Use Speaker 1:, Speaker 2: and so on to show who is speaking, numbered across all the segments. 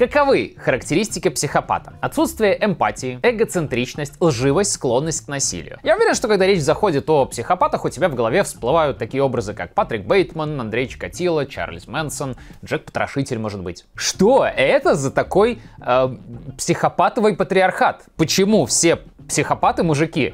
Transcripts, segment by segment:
Speaker 1: Каковы характеристики психопата? Отсутствие эмпатии, эгоцентричность, лживость, склонность к насилию. Я уверен, что когда речь заходит о психопатах, у тебя в голове всплывают такие образы, как Патрик Бейтман, Андрей Чикатило, Чарльз Мэнсон, Джек Потрошитель, может быть. Что это за такой э, психопатовый патриархат? Почему все психопаты мужики?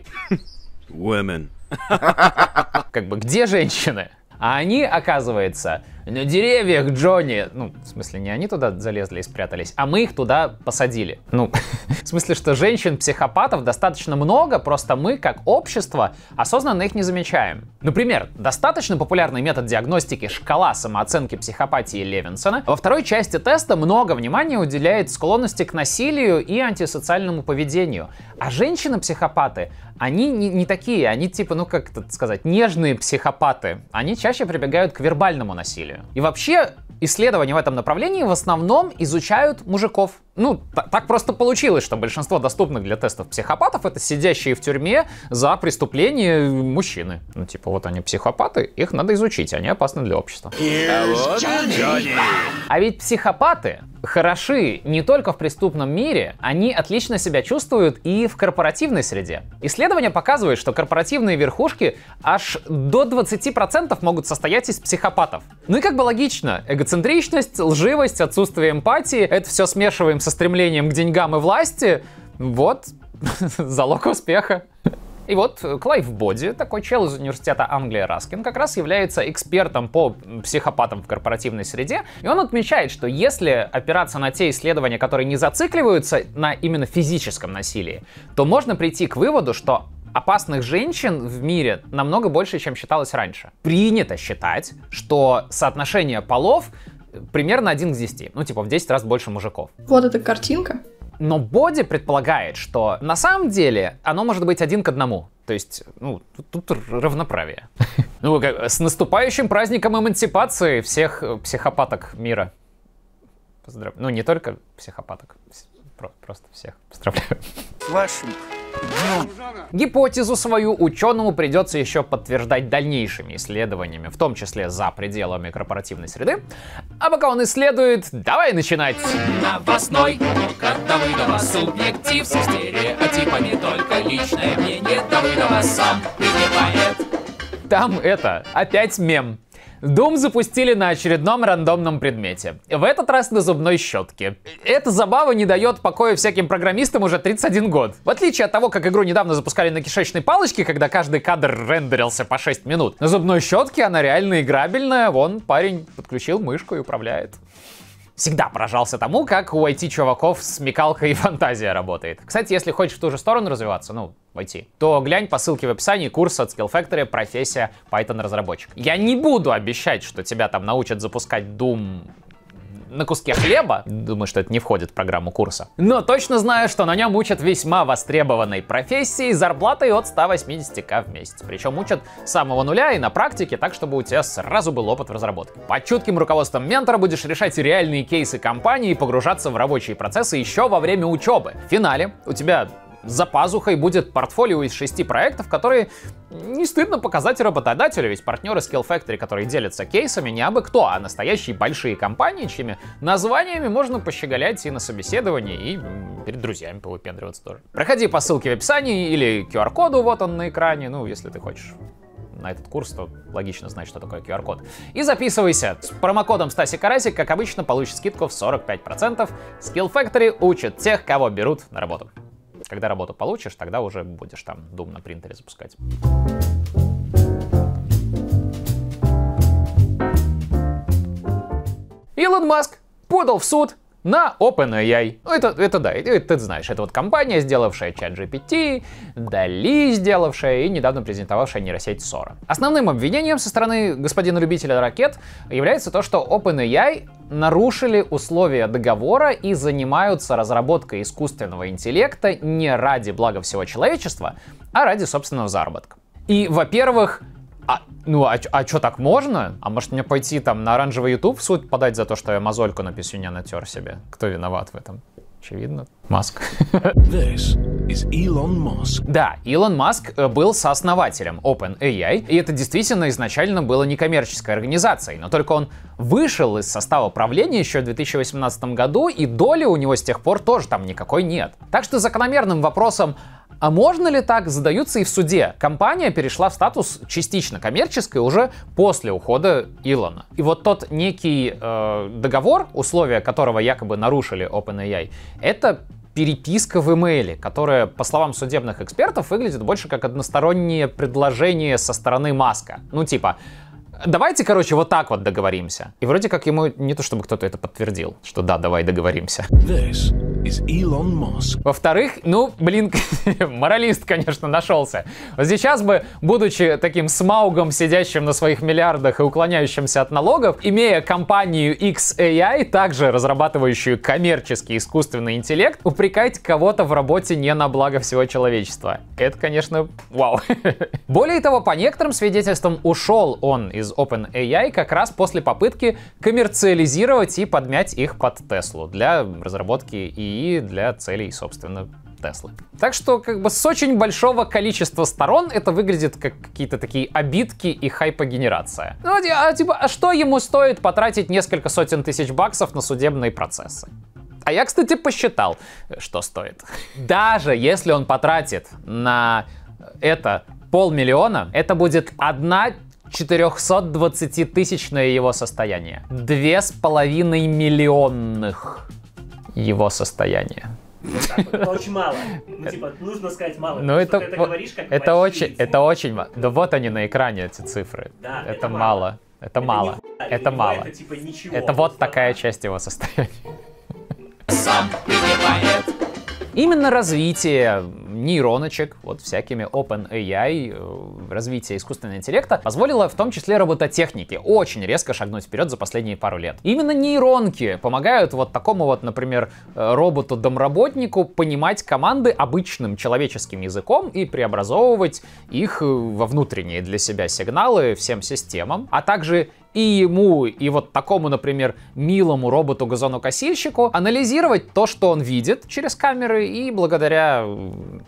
Speaker 1: Women. Как бы где женщины? А они, оказывается, на деревьях, Джонни. Ну, в смысле, не они туда залезли и спрятались, а мы их туда посадили. Ну, в смысле, что женщин-психопатов достаточно много, просто мы, как общество, осознанно их не замечаем. Например, достаточно популярный метод диагностики шкала самооценки психопатии Левинсона. Во второй части теста много внимания уделяет склонности к насилию и антисоциальному поведению. А женщины-психопаты, они не, не такие, они типа, ну как это сказать, нежные психопаты. Они чаще прибегают к вербальному насилию история. И вообще, исследования в этом направлении в основном изучают мужиков. Ну, так просто получилось, что большинство доступных для тестов психопатов это сидящие в тюрьме за преступление мужчины. Ну, типа, вот они психопаты, их надо изучить, они опасны для общества. А, вот а ведь психопаты хороши не только в преступном мире, они отлично себя чувствуют и в корпоративной среде. Исследование показывает, что корпоративные верхушки аж до 20% могут состоять из психопатов. Ну и как бы логично, эгоцентричность, лживость, отсутствие эмпатии, это все смешиваем со стремлением к деньгам и власти, вот залог успеха. И вот Клайв Боди, такой чел из университета Англии Раскин, как раз является экспертом по психопатам в корпоративной среде, и он отмечает, что если опираться на те исследования, которые не зацикливаются на именно физическом насилии, то можно прийти к выводу, что опасных женщин в мире намного больше, чем считалось раньше. Принято считать, что соотношение полов примерно 1 к 10. Ну, типа, в 10 раз больше мужиков. Вот эта картинка. Но Боди предполагает, что на самом деле оно может быть один к одному. То есть, ну, тут, тут равноправие. Ну, как, с наступающим праздником эмансипации всех э, психопаток мира. Поздрав... Ну, не только психопаток, просто всех поздравляю. Вашим Гипотезу свою ученому придется еще подтверждать дальнейшими исследованиями, в том числе за пределами корпоративной среды. А пока он исследует, давай начинать! Новостной, Давыдова, субъектив со стереотипами, только личное мнение Давыдова сам прибивает. Там это, опять мем. Дом запустили на очередном рандомном предмете. В этот раз на зубной щетке. Эта забава не дает покоя всяким программистам уже 31 год. В отличие от того, как игру недавно запускали на кишечной палочке, когда каждый кадр рендерился по 6 минут, на зубной щетке она реально играбельная. Вон парень подключил мышку и управляет всегда поражался тому, как у IT-чуваков смекалка и фантазия работает. Кстати, если хочешь в ту же сторону развиваться, ну, IT, то глянь по ссылке в описании курс от Skill Factory «Профессия Python-разработчик». Я не буду обещать, что тебя там научат запускать Doom на куске хлеба. Думаю, что это не входит в программу курса. Но точно знаю, что на нем учат весьма востребованной профессии зарплатой от 180к в месяц. Причем учат с самого нуля и на практике, так чтобы у тебя сразу был опыт в разработке. Под чутким руководством ментора будешь решать реальные кейсы компании и погружаться в рабочие процессы еще во время учебы. В финале у тебя за пазухой будет портфолио из шести проектов, которые не стыдно показать работодателю, ведь партнеры Skill Factory, которые делятся кейсами, не абы кто, а настоящие большие компании, чьими названиями можно пощеголять и на собеседовании, и перед друзьями повыпендриваться тоже. Проходи по ссылке в описании или QR-коду, вот он на экране, ну, если ты хочешь на этот курс, то логично знать, что такое QR-код. И записывайся. С промокодом Стаси Карасик, как обычно, получишь скидку в 45%. Skill Factory учит тех, кого берут на работу когда работу получишь, тогда уже будешь там Doom на принтере запускать. Илон Маск подал в суд на OpenAI. Ну, это, это да, это, ты знаешь, это вот компания, сделавшая ChatGPT, Дали сделавшая и недавно презентовавшая нейросеть Сора. Основным обвинением со стороны господина любителя ракет является то, что OpenAI нарушили условия договора и занимаются разработкой искусственного интеллекта не ради блага всего человечества, а ради собственного заработка. И, во-первых, а, ну, а, а что, так можно? А может мне пойти там на оранжевый YouTube в суд подать за то, что я мозольку на писюне натер себе? Кто виноват в этом? Очевидно, Маск. This is Elon Musk. Да, Илон Маск э, был сооснователем OpenAI, и это действительно изначально было некоммерческой организацией, но только он вышел из состава правления еще в 2018 году, и доли у него с тех пор тоже там никакой нет. Так что закономерным вопросом, а можно ли так задаются и в суде? Компания перешла в статус частично коммерческой уже после ухода Илона. И вот тот некий э, договор, условия которого якобы нарушили OpenAI, это переписка в имейле, которая, по словам судебных экспертов, выглядит больше как одностороннее предложение со стороны Маска. Ну типа, Давайте, короче, вот так вот договоримся. И вроде как ему не то, чтобы кто-то это подтвердил, что да, давай договоримся. Во-вторых, ну, блин, моралист, конечно, нашелся. Вот сейчас бы, будучи таким смаугом, сидящим на своих миллиардах и уклоняющимся от налогов, имея компанию XAI, также разрабатывающую коммерческий искусственный интеллект, упрекать кого-то в работе не на благо всего человечества. Это, конечно, вау. Более того, по некоторым свидетельствам ушел он из из OpenAI как раз после попытки коммерциализировать и подмять их под Теслу для разработки и для целей, собственно, Теслы. Так что как бы с очень большого количества сторон это выглядит как какие-то такие обидки и хайпогенерация. Ну, а, а типа, а что ему стоит потратить несколько сотен тысяч баксов на судебные процессы? А я, кстати, посчитал, что стоит. Даже если он потратит на это полмиллиона, это будет одна 420-тысячное его состояние. Две с половиной миллионных его состояние. Ну, это очень мало. Ну, типа, нужно сказать мало. Ну, это, это, говоришь, как это очень, это очень мало. Да вот они на экране, эти цифры. Да, это, это мало. Это, это мало. Не, это, это мало. Это, типа, ничего, это вот такая часть его состояния. Сам принимает Именно развитие нейроночек, вот всякими OpenAI, э, развитие искусственного интеллекта, позволило в том числе робототехнике очень резко шагнуть вперед за последние пару лет. Именно нейронки помогают вот такому вот, например, э, роботу-домработнику понимать команды обычным человеческим языком и преобразовывать их э, во внутренние для себя сигналы всем системам, а также и ему, и вот такому, например, милому роботу-газонокосильщику анализировать то, что он видит через камеры, и благодаря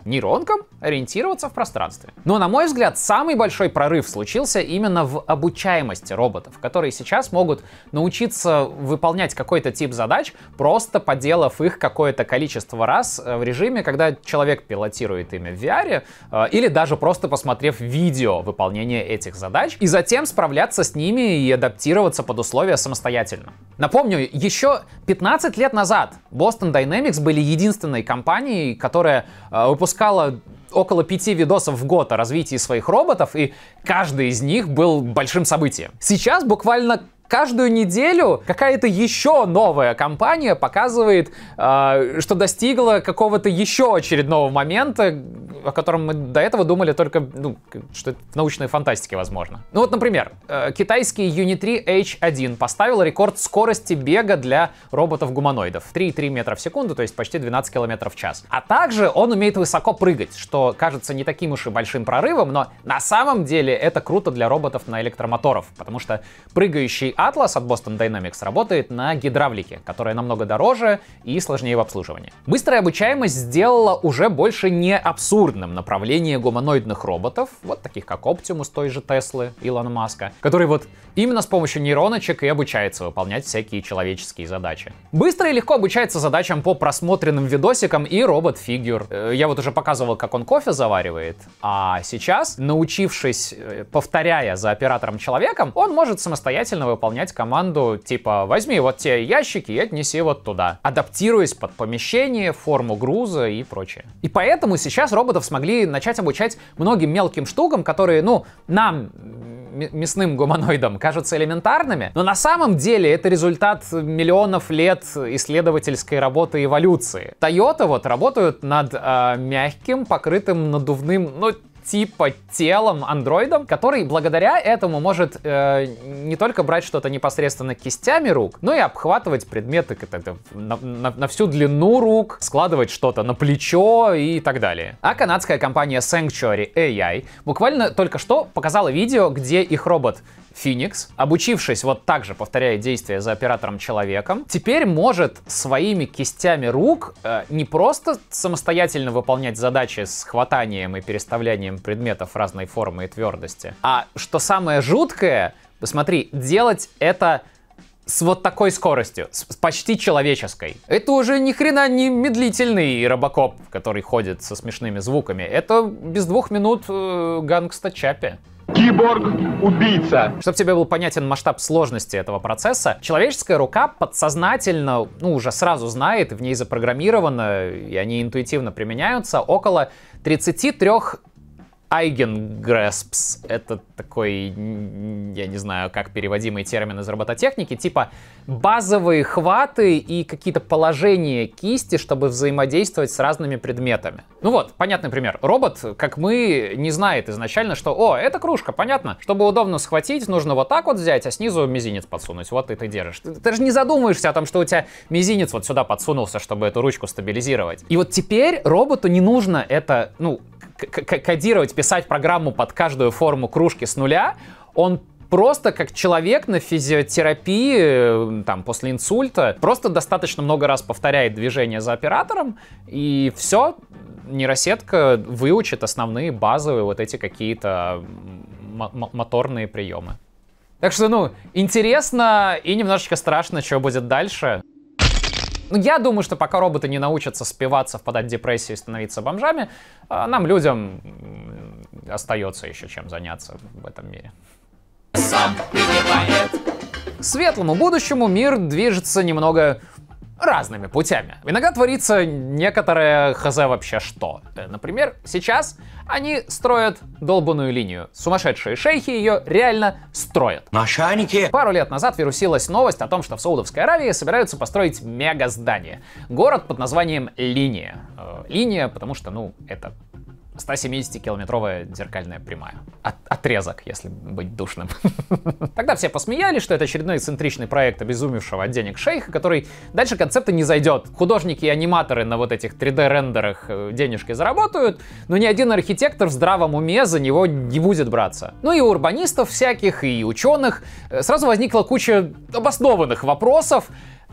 Speaker 1: нейронкам ориентироваться в пространстве. Но, на мой взгляд, самый большой прорыв случился именно в обучаемости роботов, которые сейчас могут научиться выполнять какой-то тип задач, просто поделав их какое-то количество раз э, в режиме, когда человек пилотирует ими в VR, э, или даже просто посмотрев видео выполнения этих задач, и затем справляться с ними и адаптироваться под условия самостоятельно. Напомню, еще 15 лет назад Boston Dynamics были единственной компанией, которая э, выпускала около пяти видосов в год о развитии своих роботов, и каждый из них был большим событием. Сейчас буквально каждую неделю какая-то еще новая компания показывает, э, что достигла какого-то еще очередного момента, о котором мы до этого думали только, ну, что это в научной фантастике возможно. Ну вот, например, э, китайский 3 H1 поставил рекорд скорости бега для роботов-гуманоидов. 3,3 метра в секунду, то есть почти 12 километров в час. А также он умеет высоко прыгать, что кажется не таким уж и большим прорывом, но на самом деле это круто для роботов на электромоторов, потому что прыгающий Atlas от Boston Dynamics работает на гидравлике, которая намного дороже и сложнее в обслуживании. Быстрая обучаемость сделала уже больше не абсурдным направление гуманоидных роботов, вот таких как Optimus той же Теслы, Илона Маска, который вот именно с помощью нейроночек и обучается выполнять всякие человеческие задачи. Быстро и легко обучается задачам по просмотренным видосикам и робот-фигюр. Э, я вот уже показывал, как он кофе заваривает, а сейчас, научившись, э, повторяя за оператором человеком, он может самостоятельно выполнять выполнять команду типа «возьми вот те ящики и отнеси вот туда», адаптируясь под помещение, форму груза и прочее. И поэтому сейчас роботов смогли начать обучать многим мелким штукам, которые, ну, нам, мясным гуманоидам, кажутся элементарными, но на самом деле это результат миллионов лет исследовательской работы эволюции. тойота вот работают над э, мягким, покрытым надувным, ну, типа телом, андроидом, который благодаря этому может э, не только брать что-то непосредственно кистями рук, но и обхватывать предметы на, на, на всю длину рук, складывать что-то на плечо и так далее. А канадская компания Sanctuary AI буквально только что показала видео, где их робот Феникс, обучившись вот так же повторяя действия за оператором-человеком, теперь может своими кистями рук э, не просто самостоятельно выполнять задачи с хватанием и переставлением предметов разной формы и твердости, а что самое жуткое, посмотри, делать это с вот такой скоростью, с, почти человеческой. Это уже ни хрена не медлительный робокоп, который ходит со смешными звуками. Это без двух минут э, гангста Чапи. Киборг-убийца. Чтобы тебе был понятен масштаб сложности этого процесса, человеческая рука подсознательно, ну, уже сразу знает, в ней запрограммировано, и они интуитивно применяются, около 33 Eigengrasps — это такой, я не знаю, как переводимый термин из робототехники, типа базовые хваты и какие-то положения кисти, чтобы взаимодействовать с разными предметами. Ну вот, понятный пример. Робот, как мы, не знает изначально, что «О, это кружка, понятно». Чтобы удобно схватить, нужно вот так вот взять, а снизу мизинец подсунуть. Вот ты это держишь. Ты, ты же не задумываешься о том, что у тебя мизинец вот сюда подсунулся, чтобы эту ручку стабилизировать. И вот теперь роботу не нужно это, ну, кодировать, писать программу под каждую форму кружки с нуля, он просто как человек на физиотерапии, э, там, после инсульта, просто достаточно много раз повторяет движение за оператором, и все, нейросетка выучит основные базовые вот эти какие-то моторные приемы. Так что, ну, интересно и немножечко страшно, что будет дальше. Я думаю, что пока роботы не научатся спиваться, впадать в депрессию и становиться бомжами, а, нам, людям, остается еще чем заняться в этом мире. Сам Светлому будущему мир движется немного разными путями. Иногда творится некоторое хз вообще что. Э, например, сейчас они строят долбанную линию. Сумасшедшие шейхи ее реально строят. Мошенники! Пару лет назад вирусилась новость о том, что в Саудовской Аравии собираются построить мега-здание. Город под названием Линия. Э, Линия, потому что, ну, это 170-километровая зеркальная прямая. От, отрезок, если быть душным. Тогда все посмеялись, что это очередной эксцентричный проект обезумевшего от денег шейха, который дальше концепта не зайдет. Художники и аниматоры на вот этих 3D-рендерах э, денежки заработают, но ни один архитектор в здравом уме за него не будет браться. Ну и у урбанистов всяких, и ученых э, сразу возникла куча обоснованных вопросов,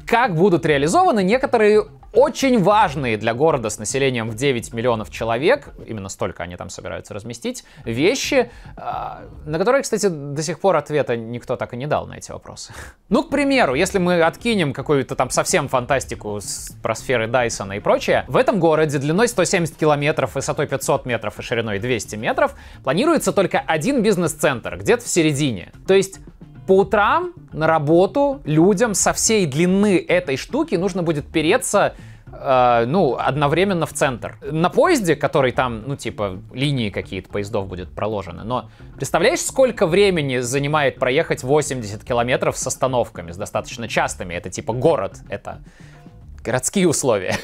Speaker 1: как будут реализованы некоторые очень важные для города с населением в 9 миллионов человек, именно столько они там собираются разместить, вещи, а, на которые, кстати, до сих пор ответа никто так и не дал на эти вопросы. Ну, к примеру, если мы откинем какую-то там совсем фантастику про сферы Дайсона и прочее, в этом городе длиной 170 километров, высотой 500 метров и шириной 200 метров планируется только один бизнес-центр, где-то в середине. То есть по утрам на работу людям со всей длины этой штуки нужно будет переться э, ну, одновременно в центр. На поезде, который там, ну, типа, линии какие-то поездов будет проложены, но представляешь, сколько времени занимает проехать 80 километров с остановками, с достаточно частыми? Это типа город, это городские условия.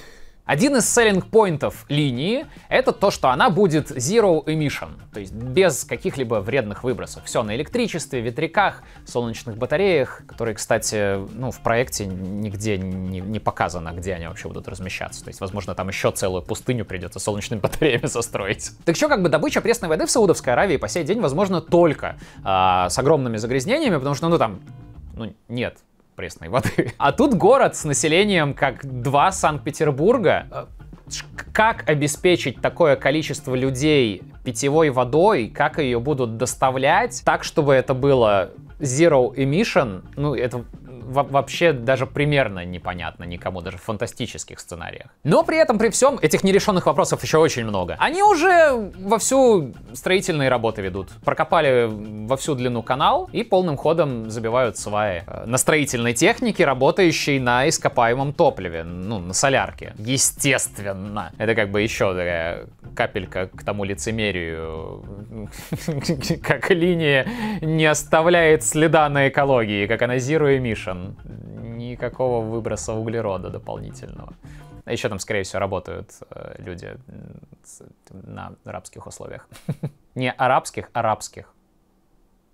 Speaker 1: Один из селлинг-поинтов линии — это то, что она будет zero emission, то есть без каких-либо вредных выбросов. Все на электричестве, ветряках, солнечных батареях, которые, кстати, ну, в проекте нигде не, не показано, где они вообще будут размещаться. То есть, возможно, там еще целую пустыню придется солнечными батареями застроить. Так что, как бы добыча пресной воды в Саудовской Аравии по сей день возможно только э, с огромными загрязнениями, потому что, ну, там, ну, нет пресной воды. А тут город с населением как два Санкт-Петербурга. А. Как обеспечить такое количество людей питьевой водой, как ее будут доставлять, так, чтобы это было zero emission, ну, это вообще даже примерно непонятно никому, даже в фантастических сценариях. Но при этом, при всем, этих нерешенных вопросов еще очень много. Они уже вовсю строительные работы ведут. Прокопали во всю длину канал и полным ходом забивают сваи э, на строительной технике, работающей на ископаемом топливе, ну, на солярке. Естественно. Это как бы еще такая капелька к тому лицемерию, как линия не оставляет следа на экологии, как анализируя Миша. Production, никакого выброса углерода дополнительного. еще там, скорее всего, работают э, люди на арабских условиях. Не арабских, арабских.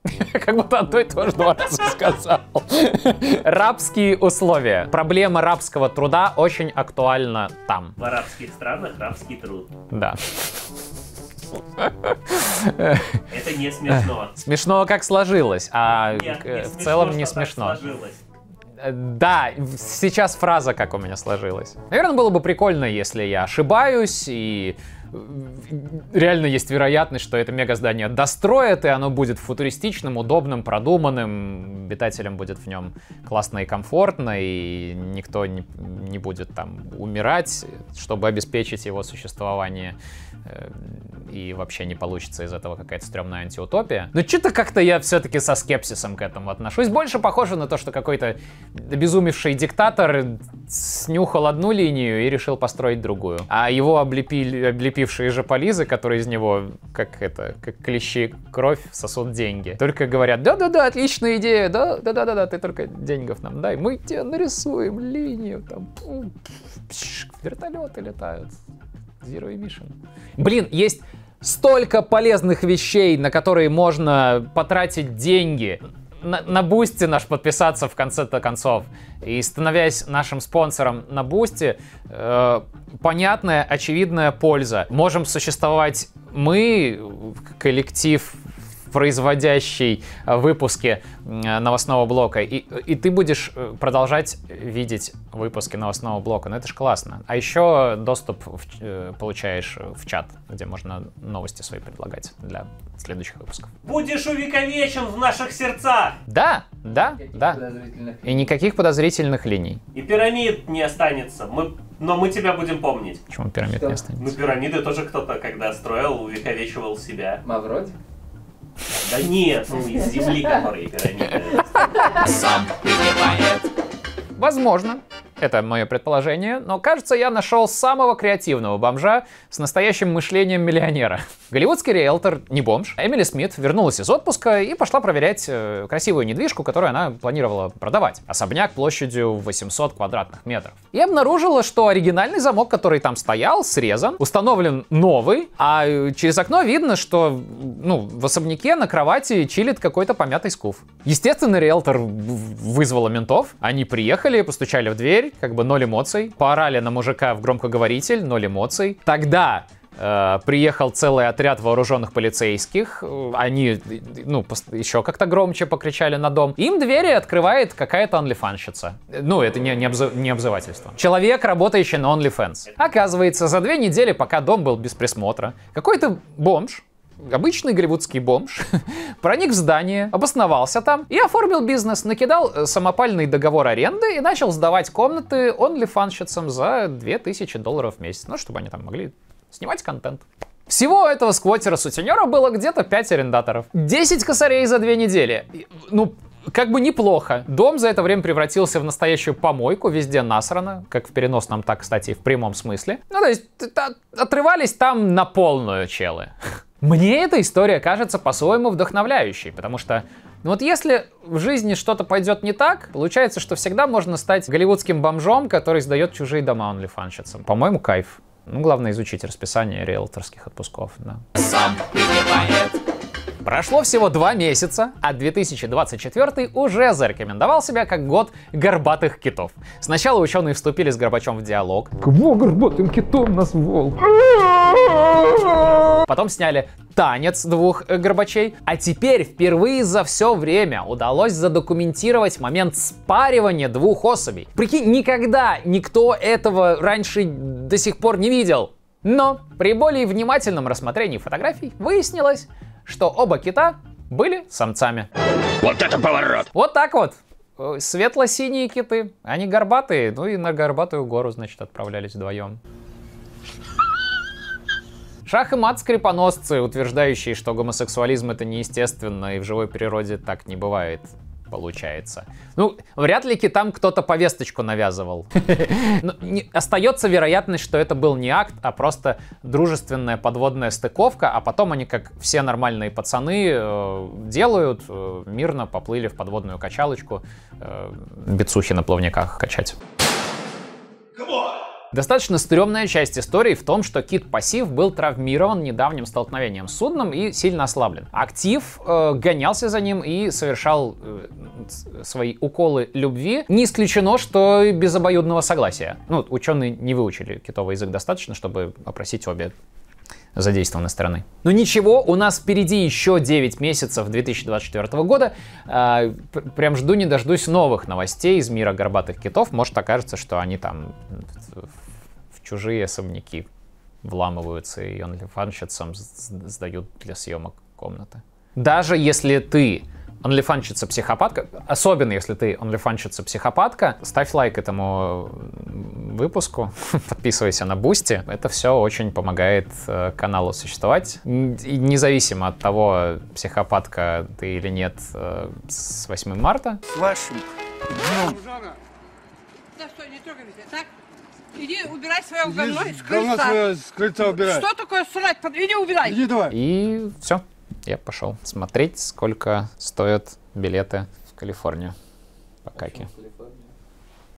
Speaker 1: Как будто одно и то же два раза сказал. Рабские условия. Проблема рабского труда очень актуальна там. В арабских странах рабский труд. Да. Это не смешно. Смешно, как сложилось, а э, в целом не смешно. сложилось. Э, да, сейчас фраза как у меня сложилась. Наверное, было бы прикольно, если я ошибаюсь и реально есть вероятность, что это мегаздание достроят, и оно будет футуристичным, удобным, продуманным, обитателям будет в нем классно и комфортно, и никто не, не будет там умирать, чтобы обеспечить его существование, э, и вообще не получится из этого какая-то стрёмная антиутопия. Но что-то как-то я все-таки со скепсисом к этому отношусь. Больше похоже на то, что какой-то безумевший диктатор снюхал одну линию и решил построить другую. А его облепили, облепили слепившие же полизы, которые из него, как это, как клещи кровь сосут деньги. Только говорят, да-да-да, отличная идея, да-да-да-да, ты только деньгов нам дай, мы тебе нарисуем линию, там, вертолеты летают, Zero Emission. Блин, есть столько полезных вещей, на которые можно потратить деньги на, на Бусти наш подписаться в конце-то концов. И становясь нашим спонсором на Бусти, э, понятная, очевидная польза. Можем существовать мы, коллектив производящей э, выпуски э, новостного блока. И, и ты будешь э, продолжать видеть выпуски новостного блока. Ну, это ж классно. А еще доступ в, получаешь в чат, где можно новости свои предлагать для следующих выпусков. Будешь увековечен в наших сердцах! Да, да, никаких да. И никаких подозрительных линий. И пирамид не останется. Мы но мы тебя будем помнить. Почему пирамид Что? не останется? Ну, пирамиды тоже кто-то, когда строил, увековечивал себя. Мавроди? Да нет, ну из земли, которые пирамиды. Сам понимает. Возможно. Это мое предположение, но кажется, я нашел самого креативного бомжа с настоящим мышлением миллионера. Голливудский риэлтор, не бомж, Эмили Смит вернулась из отпуска и пошла проверять э, красивую недвижку, которую она планировала продавать. Особняк площадью 800 квадратных метров. И обнаружила, что оригинальный замок, который там стоял, срезан, установлен новый, а э, через окно видно, что ну, в особняке на кровати чилит какой-то помятый скуф. Естественно, риэлтор вызвала ментов, они приехали, постучали в дверь, эмоций, как бы ноль эмоций, поорали на мужика в громкоговоритель, ноль эмоций. Тогда э, приехал целый отряд вооруженных полицейских, они, ну, еще как-то громче покричали на дом. Им двери открывает какая-то онлифанщица. Ну, это не, не, обзыв, не обзывательство. Человек, работающий на OnlyFans. Оказывается, за две недели, пока дом был без присмотра, какой-то бомж обычный голливудский бомж, проник в здание, обосновался там и оформил бизнес, накидал э, самопальный договор аренды и начал сдавать комнаты онлифанщицам за 2000 долларов в месяц, ну, чтобы они там могли снимать контент. Всего этого сквотера-сутенера было где-то 5 арендаторов. 10 косарей за две недели. Ну, как бы неплохо. Дом за это время превратился в настоящую помойку, везде насрано, как в переносном, так, кстати, и в прямом смысле. Ну, то есть, отрывались там на полную челы. Мне эта история кажется по-своему вдохновляющей, потому что ну вот если в жизни что-то пойдет не так, получается, что всегда можно стать голливудским бомжом, который сдает чужие дома онлифанщицам. По-моему, кайф. Ну, главное, изучить расписание риэлторских отпусков, да. Сам Прошло всего два месяца, а 2024 уже зарекомендовал себя как год горбатых китов. Сначала ученые вступили с Горбачом в диалог. Кого горбатым китом волк? Потом сняли танец двух горбачей. А теперь впервые за все время удалось задокументировать момент спаривания двух особей. Прикинь, никогда никто этого раньше до сих пор не видел. Но при более внимательном рассмотрении фотографий выяснилось, что оба кита были самцами. Вот это поворот! Вот так вот. Э, светло-синие киты. Они горбатые, ну и на горбатую гору, значит, отправлялись вдвоем. Шах и мат скрипоносцы, утверждающие, что гомосексуализм это неестественно и в живой природе так не бывает получается. Ну, вряд ли китам кто-то повесточку навязывал. Остается вероятность, что это был не акт, а просто дружественная подводная стыковка, а потом они, как все нормальные пацаны, э, делают, э, мирно поплыли в подводную качалочку, э, бицухи на плавниках качать. Достаточно стрёмная часть истории в том, что Кит Пассив был травмирован недавним столкновением с судном и сильно ослаблен. Актив э, гонялся за ним и совершал э, свои уколы любви. Не исключено, что без обоюдного согласия. Ну, ученые не выучили китовый язык достаточно, чтобы опросить обе задействованы стороны. Но ничего, у нас впереди еще 9 месяцев 2024 года. Э, прям жду не дождусь новых новостей из мира горбатых китов. Может окажется, что они там чужие особняки вламываются и онлифанщицам сдают для съемок комнаты. Даже если ты онлифанщица-психопатка, особенно если ты онлифанщица-психопатка, ставь лайк этому выпуску, подписывайся на Бусти. Это все очень помогает э, каналу существовать. И независимо от того, психопатка ты или нет, э, с 8 марта. С вашим днем. Да что, не трогайте, так? Иди убирай свое говно из крыльца. Говно свое с крыльца убирай. Что такое срать? Иди убирай. Иди давай. И все. Я пошел смотреть, сколько стоят билеты в Калифорнию. Покаки.